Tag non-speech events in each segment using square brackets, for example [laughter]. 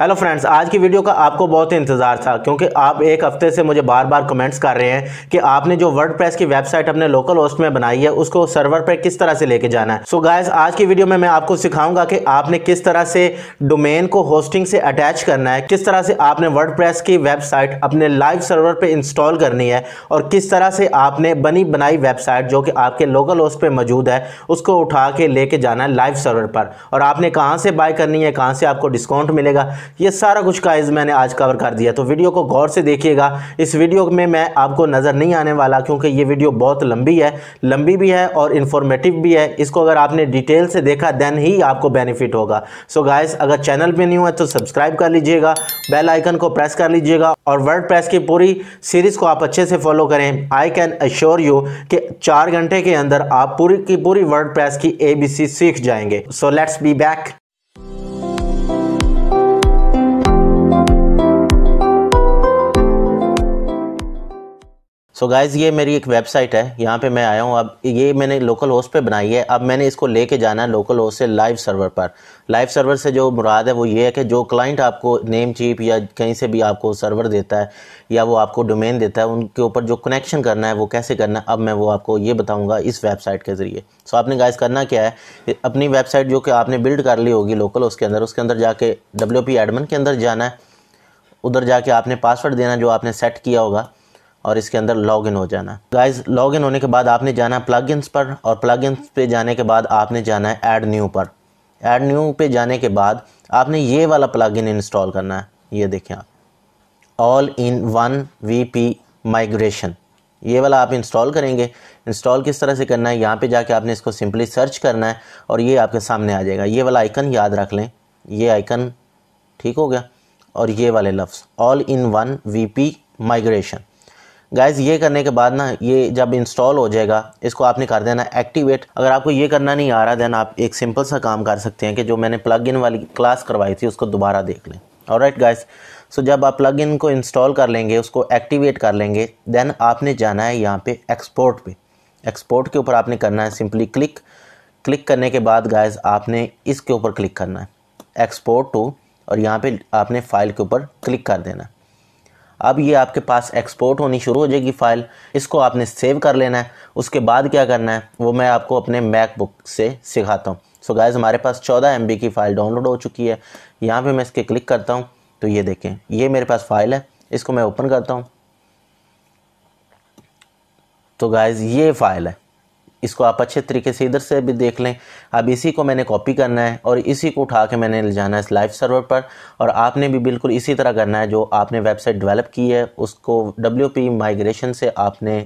hello friends आज की video का आपको बहुत ही इंतज़ार था क्योंकि आप एक हफ्ते से मुझे बार बार कमेंट्स कर रहे हैं कि आपने जो वर्डप्रेस की वेबसाइट अपने लोकल होस्ट में बनाई है उसको सर्वर पर किस तरह से लेके जाना है सो so गाइस आज की वीडियो में मैं आपको सिखाऊंगा कि आपने किस तरह से डोमेन को होस्टिंग से अटैच करना है किस तरह से आपने वर्ड की वेबसाइट अपने लाइव सर्वर पर इंस्टॉल करनी है और किस तरह से आपने बनी बनाई वेबसाइट जो कि आपके लोकल होस्ट पर मौजूद है उसको उठा के लेके जाना है लाइव सर्वर पर और आपने कहाँ से बाय करनी है कहाँ से आपको डिस्काउंट मिलेगा ये सारा कुछ काइज मैंने आज कवर कर दिया तो वीडियो को गौर से देखिएगा इस वीडियो में मैं आपको नज़र नहीं आने वाला क्योंकि ये वीडियो बहुत लंबी है लंबी भी है और इन्फॉर्मेटिव भी है इसको अगर आपने डिटेल से देखा देन ही आपको बेनिफिट होगा सो so गाइज अगर चैनल पे नहीं हुआ तो सब्सक्राइब कर लीजिएगा बेल आइकन को प्रेस कर लीजिएगा और वर्ड प्रेस की पूरी सीरीज़ को आप अच्छे से फॉलो करें आई कैन अश्योर यू कि चार घंटे के अंदर आप पूरी की पूरी वर्ड प्रेस की ए सीख जाएंगे so let's be back so so guys ये मेरी एक वेबसाइट है यहाँ पे मैं आया हूँ अब ये मैंने लोकल होस्ट पे बनाई है अब मैंने इसको लेके जाना है लोकल होस्ट से लाइव सर्वर पर लाइव सर्वर से जो मुराद है वो ये है कि जो क्लाइंट आपको नेम चीप या कहीं से भी आपको सर्वर देता है या वो आपको डोमेन देता है उनके ऊपर जो कनेक्शन करना है वो कैसे करना है अब मैं वो आपको ये बताऊँगा इस वेबसाइट के ज़रिए सो so आपने गाइज़ करना क्या है अपनी वेबसाइट जो कि आपने बिल्ड कर ली होगी लोकल होस्ट के अंदर उसके अंदर जाके डब्ल्यू एडमिन के अंदर जाना है उधर जाके आपने पासवर्ड देना जो आपने सेट किया होगा और इसके अंदर लॉग इन हो जाना गाइज लॉग इन होने के बाद आपने जाना है प्लग पर और प्लग पे जाने के बाद आपने जाना है एड न्यू पर एड न्यू पे जाने के बाद आपने ये वाला प्लग इंस्टॉल करना है ये देखें आप all in one V P migration ये वाला आप इंस्टॉल करेंगे इंस्टॉल किस तरह से करना है यहाँ पे जाके आपने इसको सिंपली सर्च करना है और ये आपके सामने आ जाएगा ये वाला आइकन याद रख लें ये आइकन ठीक हो गया और ये वाले लफ्स all in one V P migration guys ये करने के बाद ना ये जब इंस्टॉल हो जाएगा इसको आपने कर देना एक्टिवेट अगर आपको ये करना नहीं आ रहा देन आप एक सिंपल सा काम कर सकते हैं कि जो मैंने प्लग इन वाली क्लास करवाई थी उसको दोबारा देख लें और राइट गाइज सो जब आप प्लग इन को इंस्टॉल कर लेंगे उसको एक्टिवेट कर लेंगे दैन आपने जाना है यहाँ पे एक्सपोर्ट पे एक्सपोर्ट के ऊपर आपने करना है सिंपली क्लिक क्लिक करने के बाद गाइज आपने इसके ऊपर क्लिक करना है एक्सपोर्ट टू और यहाँ पे आपने फाइल के ऊपर क्लिक कर देना अब ये आपके पास एक्सपोर्ट होनी शुरू हो जाएगी फ़ाइल इसको आपने सेव कर लेना है उसके बाद क्या करना है वो मैं आपको अपने मैकबुक से सिखाता हूँ सो गायज गाइज हमारे पास चौदह एम की फ़ाइल डाउनलोड हो चुकी है यहाँ पर मैं इसके क्लिक करता हूँ तो ये देखें ये मेरे पास फ़ाइल है इसको मैं ओपन करता हूँ तो गाइज़ ये फ़ाइल है इसको आप अच्छे तरीके से इधर से भी देख लें अब इसी को मैंने कॉपी करना है और इसी को उठा के मैंने ले जाना है इस लाइव सर्वर पर और आपने भी बिल्कुल इसी तरह करना है जो आपने वेबसाइट डेवलप की है उसको डब्ल्यू पी माइग्रेशन से आपने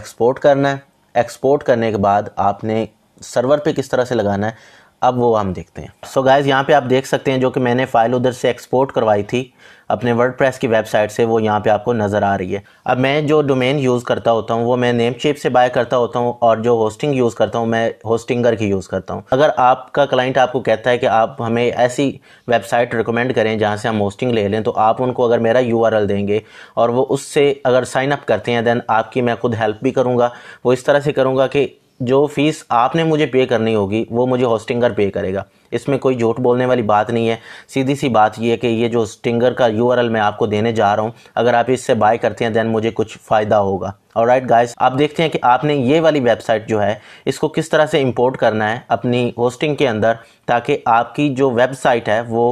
एक्सपोर्ट करना है एक्सपोर्ट करने के बाद आपने सर्वर पे किस तरह से लगाना है अब वो हम देखते हैं सो गाइज़ यहाँ पे आप देख सकते हैं जो कि मैंने फ़ाइल उधर से एक्सपोर्ट करवाई थी अपने वर्ड की वेबसाइट से वो यहाँ पे आपको नज़र आ रही है अब मैं जो डोमेन यूज़ करता होता हूँ वो मैं नेम से बाय करता होता हूँ और जो होस्टिंग यूज़ करता हूँ मैं होस्टिंगर की यूज़ करता हूँ अगर आपका क्लाइंट आपको कहता है कि आप हमें ऐसी वेबसाइट रिकमेंड करें जहाँ से हम होस्टिंग ले लें तो आप उनको अगर मेरा यू देंगे और वो उससे अगर साइन अप करते हैं दैन आपकी मैं खुद हेल्प भी करूँगा वो इस तरह से करूँगा कि जो फ़ीस आपने मुझे पे करनी होगी वो मुझे होस्टिंगर पे करेगा इसमें कोई झूठ बोलने वाली बात नहीं है सीधी सी बात यह कि ये जो स्टिंगर का यू मैं आपको देने जा रहा हूँ अगर आप इससे बाय करते हैं दैन मुझे कुछ फ़ायदा होगा और राइट गाइज आप देखते हैं कि आपने ये वाली वेबसाइट जो है इसको किस तरह से इम्पोर्ट करना है अपनी होस्टिंग के अंदर ताकि आपकी जो वेबसाइट है वो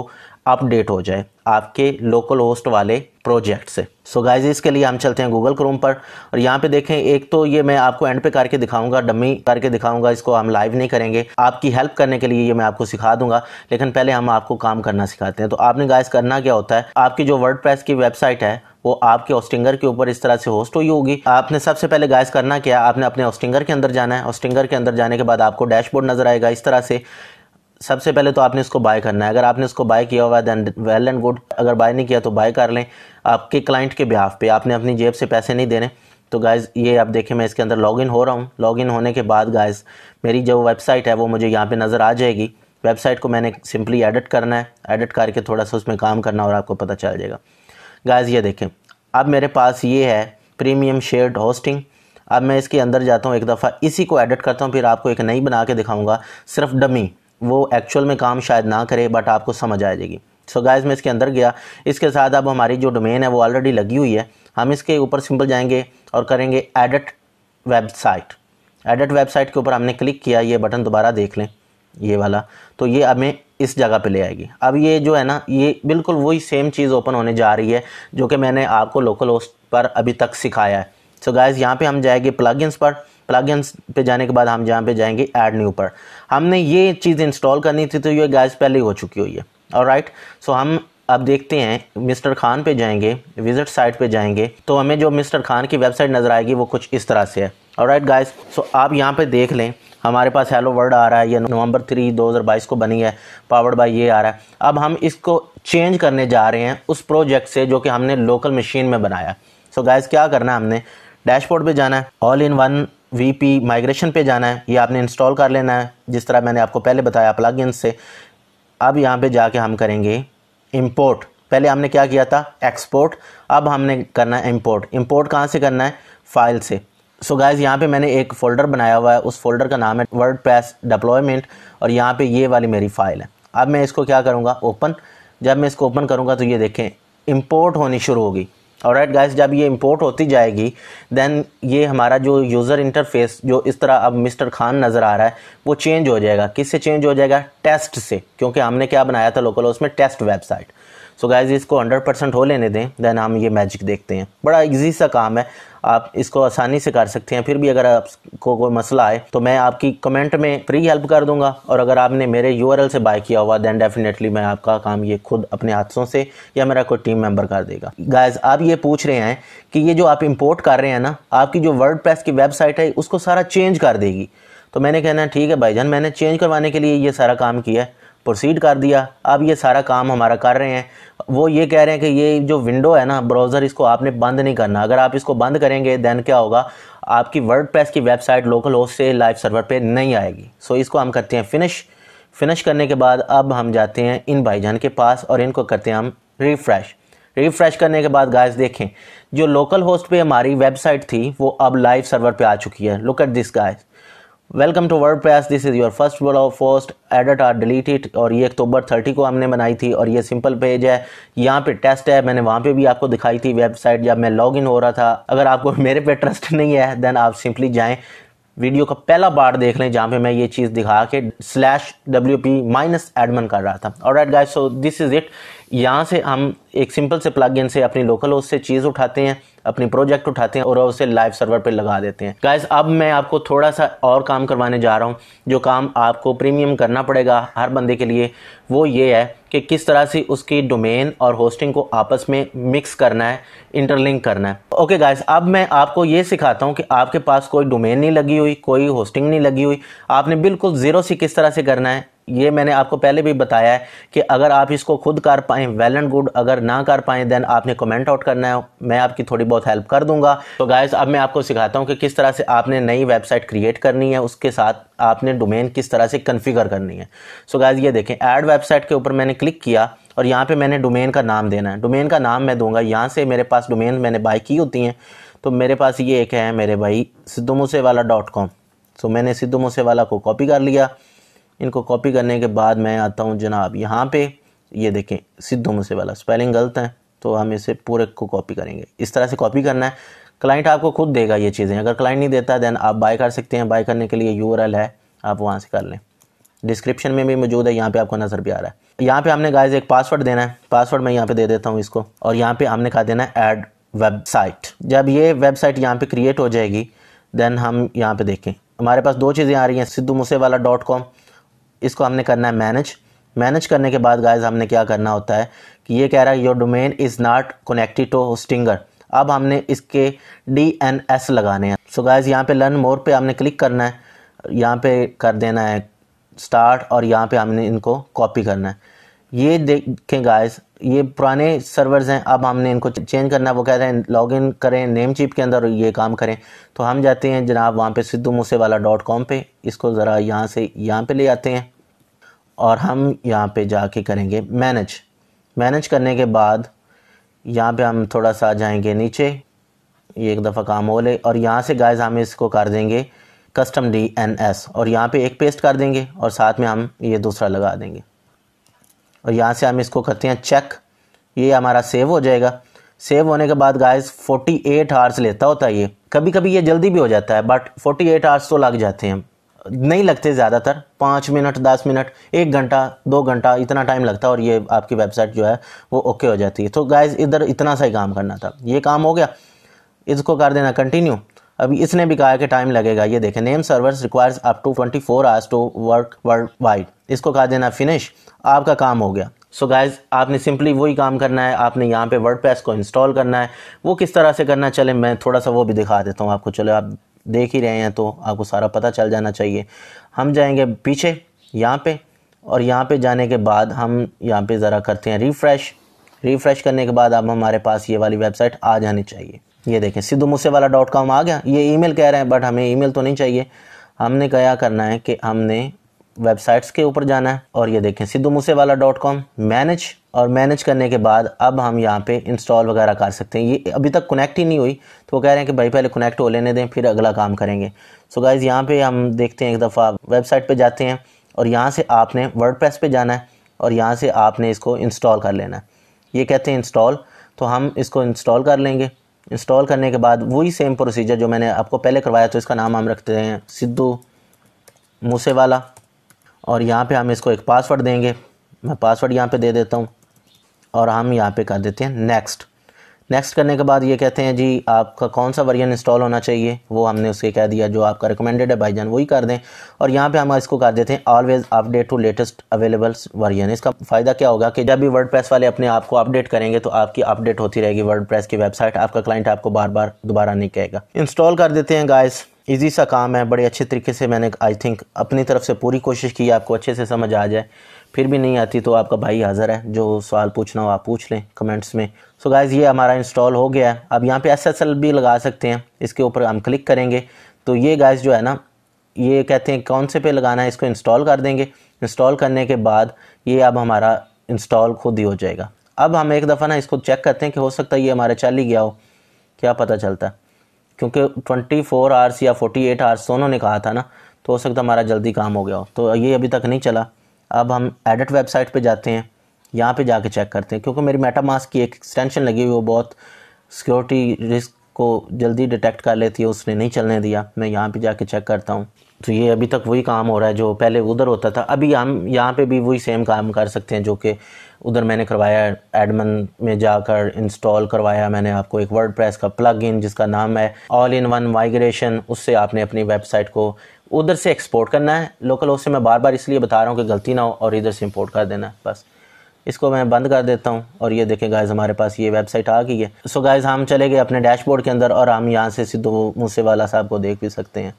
अपडेट हो जाए आपके लोकल होस्ट वाले प्रोजेक्ट से सो so गाइज इसके लिए हम चलते हैं गूगल क्रोम पर और यहाँ पे देखें एक तो ये मैं आपको एंड पे करके दिखाऊंगा डमी करके दिखाऊंगा इसको हम लाइव नहीं करेंगे आपकी हेल्प करने के लिए ये मैं आपको सिखा दूंगा लेकिन पहले हम आपको काम करना सिखाते हैं तो आपने गाइज करना क्या होता है आपकी जो वर्ड की वेबसाइट है वो आपके ऑस्टिंगर के ऊपर इस तरह से होस्ट हुई होगी आपने सबसे पहले गाइस करना क्या आपने अपने ऑस्टिंगर के अंदर जाना है ऑस्टिंगर के अंदर जाने के बाद आपको डैशबोर्ड नजर आएगा इस तरह से सबसे पहले तो आपने इसको बाय करना है अगर आपने इसको बाय किया हुआ है देन वेल एंड गुड अगर बाय नहीं किया तो बाय कर लें आपके क्लाइंट के बिहाफ पे आपने अपनी जेब से पैसे नहीं देने तो गाइज़ ये आप देखें मैं इसके अंदर लॉगिन हो रहा हूँ लॉगिन होने के बाद गाइज़ मेरी जो वेबसाइट है वो मुझे यहाँ पर नज़र आ जाएगी वेबसाइट को मैंने सिंपली एडिट करना है एडिट करके थोड़ा सा उसमें काम करना और आपको पता चल जाएगा गाइज़ ये देखें अब मेरे पास ये है प्रीमियम शेयर्ड होस्टिंग अब मैं इसके अंदर जाता हूँ एक दफ़ा इसी को एडिट करता हूँ फिर आपको एक नई बना के दिखाऊँगा सिर्फ डमी वो एक्चुअल में काम शायद ना करे बट आपको समझ आ जाएगी सो so गाइस मैं इसके अंदर गया इसके साथ अब हमारी जो डोमेन है वो ऑलरेडी लगी हुई है हम इसके ऊपर सिंपल जाएंगे और करेंगे एडिट वेबसाइट एडिट वेबसाइट के ऊपर हमने क्लिक किया ये बटन दोबारा देख लें ये वाला तो ये हमें इस जगह पे ले आएगी अब ये जो है ना ये बिल्कुल वही सेम चीज़ ओपन होने जा रही है जो कि मैंने आपको लोकल होस्ट पर अभी तक सिखाया है सो गाइज यहाँ पर हम जाएंगे प्लग पर प्लगइन्स पे जाने के बाद हम जहाँ पे जाएंगे ऐड न्यू पर हमने ये चीज़ इंस्टॉल करनी थी तो ये गैस पहले ही हो चुकी हुई है और राइट सो हम अब देखते हैं मिस्टर खान पे जाएंगे विजिट साइट पे जाएंगे तो हमें जो मिस्टर खान की वेबसाइट नज़र आएगी वो कुछ इस तरह से है और राइट गाइज सो आप यहाँ पे देख लें हमारे पास हेलो वर्ड आ रहा है ये नवंबर थ्री बाईस को बनी है पावर्ड बाय ये आ रहा है अब हम इसको चेंज करने जा रहे हैं उस प्रोजेक्ट से जो कि हमने लोकल मशीन में बनाया सो so गाइज क्या करना है हमने डैशबोर्ड पर जाना है all in one VP migration पे जाना है ये आपने इंस्टॉल कर लेना है जिस तरह मैंने आपको पहले बताया प्लगइन से अब यहाँ पे जाके हम करेंगे इंपोर्ट पहले हमने क्या किया था एक्सपोर्ट अब हमने करना है इंपोर्ट इंपोर्ट कहाँ से करना है फाइल से सो गाइज़ यहाँ पे मैंने एक फ़ोल्डर बनाया हुआ है उस फोल्डर का नाम है वर्ड प्रेस डिप्लॉयमेंट और यहाँ पर ये वाली मेरी फ़ाइल है अब मैं इसको क्या करूँगा ओपन जब मैं इसको ओपन करूँगा तो ये देखें इम्पोर्ट होनी शुरू होगी और राइट गाइस जब ये इंपोर्ट होती जाएगी देन ये हमारा जो यूज़र इंटरफेस जो इस तरह अब मिस्टर खान नज़र आ रहा है वो चेंज हो जाएगा किससे चेंज हो जाएगा टेस्ट से क्योंकि हमने क्या बनाया था लोकल उसमें test website so so guys इसको 100 परसेंट हो लेने दें देन हम ये मैजिक देखते हैं बड़ा इजी सा काम है आप इसको आसानी से कर सकते हैं फिर भी अगर आपको कोई मसला आए तो मैं आपकी कमेंट में फ्री हेल्प कर दूंगा और अगर आपने मेरे यू से बाय किया हुआ दैन डेफिनेटली मैं आपका काम ये खुद अपने हाथों से या मेरा कोई टीम मेम्बर कर देगा गाइज आप ये पूछ रहे हैं कि ये जो आप इम्पोर्ट कर रहे हैं ना आपकी जो वर्ल्ड की वेबसाइट है उसको सारा चेंज कर देगी तो मैंने कहना ठीक है जान मैंने चेंज करवाने के लिए ये सारा काम किया है प्रोसीड कर दिया अब ये सारा काम हमारा कर रहे हैं वो ये कह रहे हैं कि ये जो विंडो है ना ब्राउज़र इसको आपने बंद नहीं करना अगर आप इसको बंद करेंगे दैन क्या होगा आपकी वर्ड की वेबसाइट लोकल होस्ट से लाइव सर्वर पर नहीं आएगी सो इसको हम करते हैं फिनिश फिनिश करने के बाद अब हम जाते हैं इन भाईजान के पास और इनको करते हैं हम रिफ़्रेश रिफ़्रेश करने के बाद गाइस देखें जो लोकल होस्ट पे हमारी वेबसाइट थी वो अब लाइव सर्वर पे आ चुकी है look at this guys welcome to WordPress this is your first of first edit or deleted और ये अक्टूबर थर्टी को हमने बनाई थी और ये सिंपल पेज है यहाँ पे टेस्ट है मैंने वहाँ पे भी आपको दिखाई थी वेबसाइट जब मैं लॉग इन हो रहा था अगर आपको [laughs] मेरे पे ट्रस्ट नहीं है देन आप सिंपली जाएँ वीडियो का पहला बार देख लें जहाँ पे मैं ये चीज़ दिखा के slash W P minus admin कर रहा था और right guys so this is it यहाँ से हम एक सिंपल से इन से अपनी लोकल होस्ट से चीज़ उठाते हैं अपनी प्रोजेक्ट उठाते हैं और उसे लाइव सर्वर पे लगा देते हैं गाइस अब मैं आपको थोड़ा सा और काम करवाने जा रहा हूँ जो काम आपको प्रीमियम करना पड़ेगा हर बंदे के लिए वो ये है कि किस तरह से उसकी डोमेन और होस्टिंग को आपस में मिक्स करना है इंटरलिंक करना है ओके गाइस अब मैं आपको ये सिखाता हूँ कि आपके पास कोई डोमेन नहीं लगी हुई कोई होस्टिंग नहीं लगी हुई आपने बिल्कुल ज़ीरो से किस तरह से करना है ये मैंने आपको पहले भी बताया है कि अगर आप इसको खुद कर पाएँ वेल एंड गुड अगर ना कर पाएँ देन आपने कमेंट आउट करना है मैं आपकी थोड़ी बहुत हेल्प कर दूंगा तो गाइस अब मैं आपको सिखाता हूँ कि किस तरह से आपने नई वेबसाइट क्रिएट करनी है उसके साथ आपने डोमेन किस तरह से कन्फिगर करनी है सो so गाइस ये देखें ऐड वेबसाइट के ऊपर मैंने क्लिक किया और यहाँ पर मैंने डोमेन का नाम देना है डोमेन का नाम मैं दूंगा यहाँ से मेरे पास डोमेन मैंने बाई की होती हैं तो मेरे पास ये एक है मेरे भाई सिद्धू मूसेवाला डॉट कॉम सो मैंने सिद्धू मूसेवाला को कॉपी कर लिया इनको कॉपी करने के बाद मैं आता हूँ जनाब यहाँ पे ये देखें सिद्धू मूसे वाला स्पेलिंग गलत है तो हम इसे पूरे को कॉपी करेंगे इस तरह से कॉपी करना है क्लाइंट आपको खुद देगा ये चीज़ें अगर क्लाइंट नहीं देता देन आप बाय कर सकते हैं बाय करने के लिए यू है आप वहाँ से कर लें डिस्क्रिप्शन में भी मौजूद है यहाँ पे आपको नज़र भी आ रहा है यहाँ पे हमने गाइस एक पासवर्ड देना है पासवर्ड मैं यहाँ पे दे देता हूँ इसको और यहाँ पे हमने कहा देना है ऐड वेबसाइट जब ये वेबसाइट यहाँ पे क्रिएट हो जाएगी देन हम यहाँ पे देखें हमारे पास दो चीज़ें आ रही हैं सिद्धू मूसे वाला डॉट कॉम इसको हमने करना है मैनेज मैनेज करने के बाद गाइज हमने क्या करना होता है कि ये कह रहा है your domain is not connected to Hostinger अब हमने इसके डी एन एस लगाने हैं सो गाइज यहाँ पे लर्न मोर पे हमने क्लिक करना है यहाँ पे कर देना है स्टार्ट और यहाँ पे हमने इनको कॉपी करना है ये देखें गाइस ये पुराने सर्वर्स हैं अब हमने इनको चेंज करना वो कह रहे हैं लॉग इन करें नेम चिप के अंदर ये काम करें तो हम जाते हैं जनाब वहाँ पे सिद्धू मूसे वाला डॉट कॉम पर इसको ज़रा यहाँ से यहाँ पे ले आते हैं और हम यहाँ पे जाके करेंगे मैनेज मैनेज करने के बाद यहाँ पे हम थोड़ा सा जाएंगे नीचे ये एक दफ़ा काम हो ले और यहाँ से गाइस हम इसको कर देंगे कस्टम डी एन एस और यहाँ पर एक पेस्ट कर देंगे और साथ में हम ये दूसरा लगा देंगे और यहाँ से हम इसको करते हैं चेक ये हमारा सेव हो जाएगा सेव होने के बाद गाइस 48 एट आवर्स लेता होता है ये कभी कभी ये जल्दी भी हो जाता है बट 48 एट आवर्स तो लग जाते हैं नहीं लगते ज़्यादातर पाँच मिनट दस मिनट एक घंटा दो घंटा इतना टाइम लगता है और ये आपकी वेबसाइट जो है वो ओके हो जाती है तो गाइज इधर इतना सा ही काम करना था ये काम हो गया इसको कर देना कंटिन्यू अभी इसने भी कहा कि टाइम लगेगा ये देखें name servers requires up to 24 four hours to work world wide इसको कर देना फिनिश आपका काम हो गया सो so गाइज आपने सिंपली वही काम करना है आपने यहाँ पे वर्ड को इंस्टॉल करना है वो किस तरह से करना चले मैं थोड़ा सा वो भी दिखा देता हूँ आपको चलो आप देख ही रहे हैं तो आपको सारा पता चल जाना चाहिए हम जाएंगे पीछे यहाँ पे और यहाँ पे जाने के बाद हम यहाँ पे ज़रा करते हैं रिफ़्रेश रिफ़्रेश करने के बाद अब हमारे पास ये वाली वेबसाइट आ जानी चाहिए ये देखें सिद्धू मुझसे वाला डॉट कॉम आ गया ये ई कह रहे हैं बट हमें ई तो नहीं चाहिए हमने क्या करना है कि हमने वेबसाइट्स के ऊपर जाना है और ये देखें Sidhu Moosewala dot com manage और मैनेज करने के बाद अब हम यहाँ पे इंस्टॉल वगैरह कर सकते हैं ये अभी तक कनेक्ट ही नहीं हुई तो वो कह रहे हैं कि भाई पहले कनेक्ट हो लेने दें फिर अगला काम करेंगे सो गाइज़ यहाँ पे हम देखते हैं एक दफ़ा वेबसाइट पे जाते हैं और यहाँ से आपने वर्ड पे जाना है और यहाँ से आपने इसको इंस्टॉल कर लेना है ये कहते हैं इंस्टॉल तो हम इसको इंस्टॉल कर लेंगे इंस्टॉल करने के बाद वही सेम प्रोसीजर जो मैंने आपको पहले करवाया तो इसका नाम हम रखते हैं सिद्धू मूसेवाला और यहाँ पे हम इसको एक पासवर्ड देंगे मैं पासवर्ड यहाँ पे दे देता हूँ और हम यहाँ पे कर देते हैं नेक्स्ट नेक्स्ट करने के बाद ये कहते हैं जी आपका कौन सा वर्जन इंस्टॉल होना चाहिए वो हमने उसके कह दिया जो आपका रिकमेंडेड है भाईजान वही कर दें और यहाँ पे हम इसको कर देते हैं always update to latest available version इसका फ़ायदा क्या होगा कि जब भी वर्ड वाले अपने आप को अपडेट करेंगे तो आपकी अपडेट होती रहेगी वर्ड की वेबसाइट आपका क्लाइंट आपको बार बार दोबारा नहीं कहेगा इंस्टॉल कर देते हैं गाइस ईजी सा काम है बड़े अच्छे तरीके से मैंने आई थिंक अपनी तरफ से पूरी कोशिश की आपको अच्छे से समझ आ जाए फिर भी नहीं आती तो आपका भाई हाज़र है जो सवाल पूछना हो आप पूछ लें कमेंट्स में सो so गाइज़ ये हमारा इंस्टॉल हो गया है अब यहाँ पे एस भी लगा सकते हैं इसके ऊपर हम क्लिक करेंगे तो ये गाइज़ जो है ना ये कहते हैं कौन से पे लगाना है इसको इंस्टॉल कर देंगे इंस्टॉल करने के बाद ये अब हमारा इंस्टॉल खुद ही हो जाएगा अब हम एक दफ़ा ना इसको चेक करते हैं कि हो सकता है ये हमारा चल ही गया हो क्या पता चलता है क्योंकि ट्वेंटी फोर आवर्स या 48 एट आवर्स दोनों ने कहा था ना तो हो सकता हमारा जल्दी काम हो गया हो तो ये अभी तक नहीं चला अब हम एडिट वेबसाइट पे जाते हैं यहाँ पे जाके चेक करते हैं क्योंकि मेरी मेटामास की एक एक्सटेंशन लगी हुई वो बहुत सिक्योरिटी रिस्क को जल्दी डिटेक्ट कर लेती है उसने नहीं चलने दिया मैं यहाँ पे जाके चेक करता हूँ तो ये अभी तक वही काम हो रहा है जो पहले उधर होता था अभी हम यहाँ पे भी वही सेम काम कर सकते हैं जो कि उधर मैंने करवाया एडमन में जाकर इंस्टॉल करवाया मैंने आपको एक वर्ड का प्लग इन जिसका नाम है ऑल इन वन माइग्रेशन उससे आपने अपनी वेबसाइट को उधर से एक्सपोर्ट करना है लोकल से मैं बार बार इसलिए बता रहा हूँ कि गलती ना हो और इधर से इम्पोर्ट कर देना है बस इसको मैं बंद कर देता हूँ और ये देखें गाइज हमारे पास ये वेबसाइट आ गई है सो गाइज हम चले गए अपने डैशबोर्ड के अंदर और हम यहाँ से सिद्धू मूसेवाला साहब को देख भी सकते हैं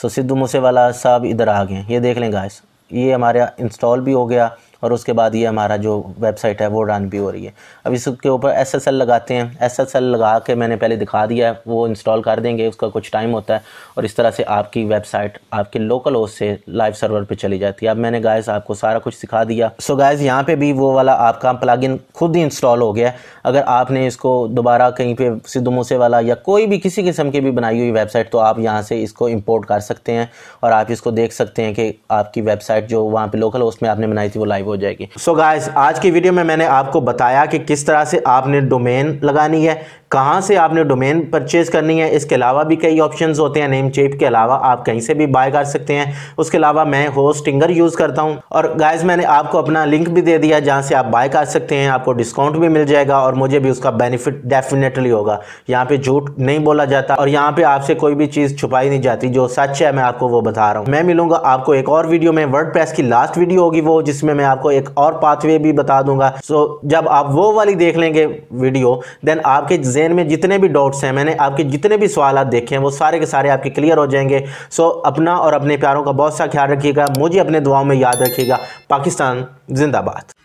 सो सिद्धू मूसेवाला साहब इधर आ गए ये देख लें गाइज ये हमारा इंस्टॉल भी हो गया और उसके बाद ये हमारा जो वेबसाइट है वो रन भी हो रही है अब इसके ऊपर एस लगाते हैं एस लगा के मैंने पहले दिखा दिया है वो इंस्टॉल कर देंगे उसका कुछ टाइम होता है और इस तरह से आपकी वेबसाइट आपके लोकल होस्ट से लाइव सर्वर पर चली जाती है अब मैंने गायस आपको सारा कुछ सिखा दिया सो गायस यहाँ पर भी वो वाला आपका इन खुद ही इंस्टॉल हो गया अगर आपने इसको दोबारा कहीं पर सिद्धू मूसे वाला या कोई भी किसी किस्म की भी बनाई हुई वेबसाइट तो आप यहाँ से इसको इम्पोर्ट कर सकते हैं और आप इसको देख सकते हैं कि आपकी वेबसाइट जो वहाँ पर लोकल होस्ट में आपने बनाई थी वो लाइव हो जाएगी सो so गाइज आज की वीडियो में मैंने आपको बताया कि किस तरह से आपने डोमेन लगानी है कहाँ से आपने डोमेन परचेज़ करनी है इसके अलावा भी कई ऑप्शंस होते हैं नेम चेप के अलावा आप कहीं से भी बाय कर सकते हैं उसके अलावा मैं होस्टिंगर यूज़ करता हूँ और गाइज मैंने आपको अपना लिंक भी दे दिया जहाँ से आप बाय कर सकते हैं आपको डिस्काउंट भी मिल जाएगा और मुझे भी उसका बेनिफिट डेफिनेटली होगा यहाँ पर झूठ नहीं बोला जाता और यहाँ पर आपसे कोई भी चीज़ छुपाई नहीं जाती जो सच है मैं आपको वो बता रहा हूँ मैं मिलूंगा आपको एक और वीडियो में वर्ड की लास्ट वीडियो होगी वो जिसमें मैं आपको एक और पाथवे भी बता दूंगा सो जब आप वो वाली देख लेंगे वीडियो देन आपके जेन में जितने भी डाउट्स हैं मैंने आपके जितने भी सवाल देखे हैं वो सारे के सारे आपके क्लियर हो जाएंगे सो अपना और अपने प्यारों का बहुत सा ख्याल रखिएगा मुझे अपने दुआओं में याद रखिएगा पाकिस्तान जिंदाबाद